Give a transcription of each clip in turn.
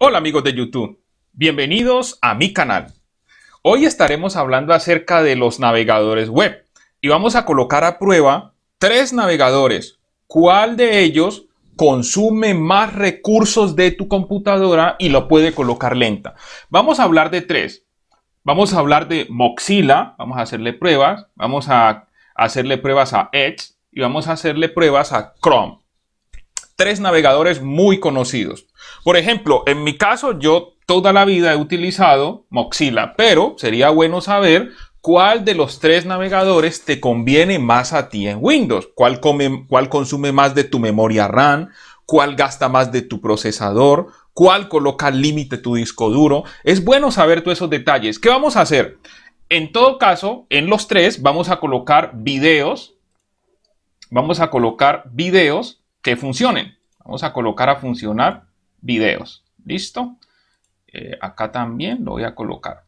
Hola amigos de YouTube, bienvenidos a mi canal. Hoy estaremos hablando acerca de los navegadores web y vamos a colocar a prueba tres navegadores. ¿Cuál de ellos consume más recursos de tu computadora y lo puede colocar lenta? Vamos a hablar de tres. Vamos a hablar de Mozilla, vamos a hacerle pruebas, vamos a hacerle pruebas a Edge y vamos a hacerle pruebas a Chrome tres navegadores muy conocidos. Por ejemplo, en mi caso yo toda la vida he utilizado Mozilla, pero sería bueno saber cuál de los tres navegadores te conviene más a ti en Windows, cuál, cuál consume más de tu memoria RAM, cuál gasta más de tu procesador, cuál coloca límite tu disco duro. Es bueno saber todos esos detalles. ¿Qué vamos a hacer? En todo caso, en los tres vamos a colocar videos. Vamos a colocar videos que funcionen. Vamos a colocar a funcionar videos. ¿Listo? Eh, acá también lo voy a colocar.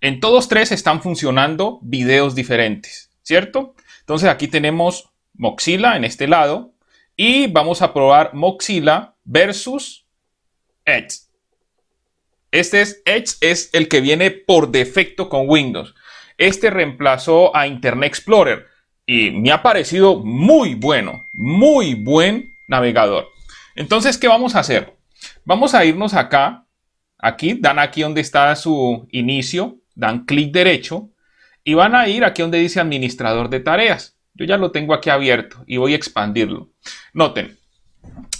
En todos tres están funcionando videos diferentes, ¿cierto? Entonces aquí tenemos Moxila en este lado y vamos a probar Moxila versus Edge. Este es Edge, es el que viene por defecto con Windows. Este reemplazó a Internet Explorer y me ha parecido muy bueno, muy buen navegador. Entonces, ¿qué vamos a hacer? Vamos a irnos acá, aquí, dan aquí donde está su inicio, dan clic derecho y van a ir aquí donde dice administrador de tareas. Yo ya lo tengo aquí abierto y voy a expandirlo. Noten,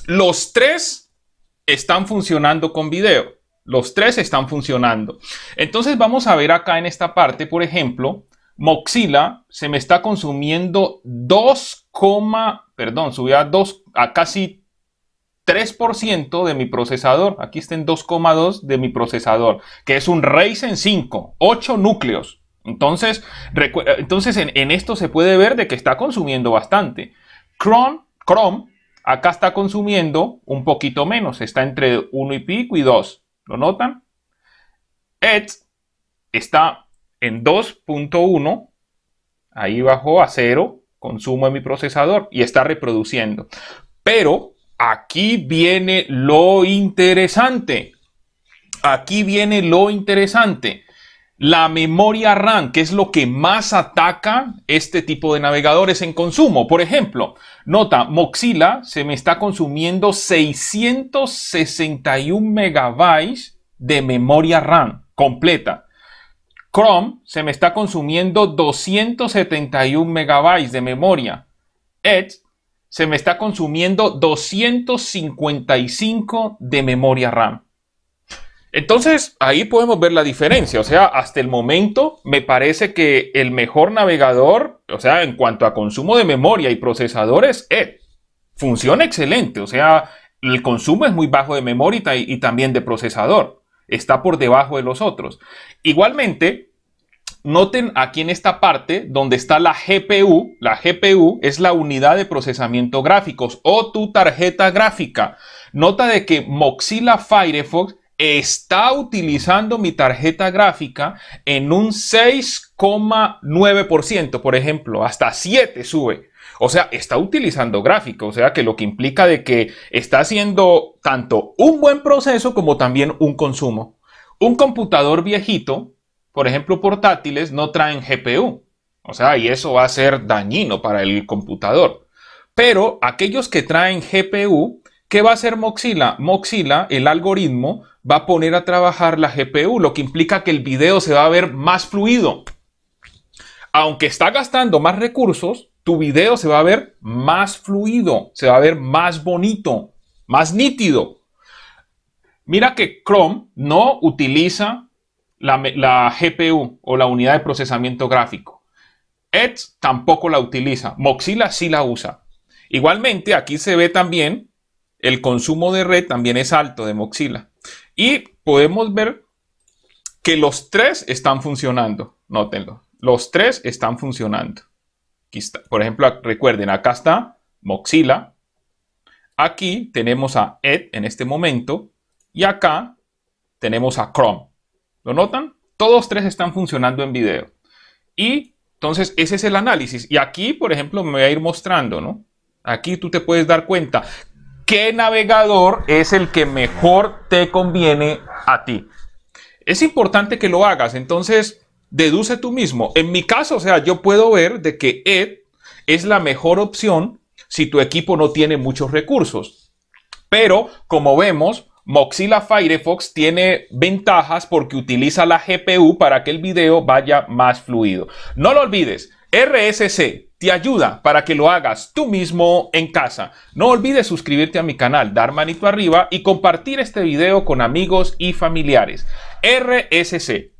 los tres están funcionando con video. Los tres están funcionando. Entonces vamos a ver acá en esta parte, por ejemplo, Moxila se me está consumiendo 2, perdón, subía a, 2, a casi 3% de mi procesador. Aquí está en 2,2 de mi procesador, que es un Ryzen 5, 8 núcleos. Entonces, entonces en, esto se puede ver de que está consumiendo bastante. Chrome, Chrome acá está consumiendo un poquito menos, está entre 1 y pico y 2. ¿Lo notan? Edge está en 2.1, ahí bajó a 0, consumo en mi procesador y está reproduciendo. Pero aquí viene lo interesante. Aquí viene lo interesante. La memoria RAM, que es lo que más ataca este tipo de navegadores en consumo. Por ejemplo, nota, Moxila se me está consumiendo 661 megabytes de memoria RAM completa. Chrome se me está consumiendo 271 megabytes de memoria. Edge se me está consumiendo 255 de memoria RAM. Entonces ahí podemos ver la diferencia. O sea, hasta el momento me parece que el mejor navegador, o sea, en cuanto a consumo de memoria y procesadores, Edge. Funciona excelente. O sea, el consumo es muy bajo de memoria y también de procesador está por debajo de los otros. Igualmente, noten aquí en esta parte donde está la GPU. La GPU es la unidad de procesamiento gráficos o tu tarjeta gráfica. Nota de que Mozilla Firefox está utilizando mi tarjeta gráfica en un 6,9%, por ejemplo, hasta 7 sube. O sea, está utilizando gráfico, o sea que lo que implica de que está haciendo tanto un buen proceso como también un consumo. Un computador viejito, por ejemplo portátiles, no traen GPU. O sea, y eso va a ser dañino para el computador. Pero aquellos que traen GPU, ¿qué va a hacer Moxila? Moxila, el algoritmo, va a poner a trabajar la GPU, lo que implica que el video se va a ver más fluido. Aunque está gastando más recursos, tu video se va a ver más fluido, se va a ver más bonito, más nítido. Mira que Chrome no utiliza la, GPU o la unidad de procesamiento gráfico. Edge tampoco la utiliza. Mozilla sí la usa. Igualmente, aquí se ve también el consumo de red también es alto de Mozilla. Y podemos ver que los tres están funcionando. Nótenlo. Los tres están funcionando. Por ejemplo, recuerden, acá está Moxila. Aquí tenemos a Ed en este momento. Y acá tenemos a Chrome. ¿Lo notan? Todos tres están funcionando en video. Y entonces ese es el análisis. Y aquí, por ejemplo, me voy a ir mostrando, ¿no? Aquí tú te puedes dar cuenta qué navegador es el que mejor te conviene a ti. Es importante que lo hagas. Entonces, deduce tú mismo. En mi caso, o sea, yo puedo ver de que Ed es la mejor opción si tu equipo no tiene muchos recursos. Pero, como vemos, Mozilla Firefox tiene ventajas porque utiliza la GPU para que el video vaya más fluido. No lo olvides, RSC te ayuda para que lo hagas tú mismo en casa. No olvides suscribirte a mi canal, dar manito arriba y compartir este video con amigos y familiares. RSC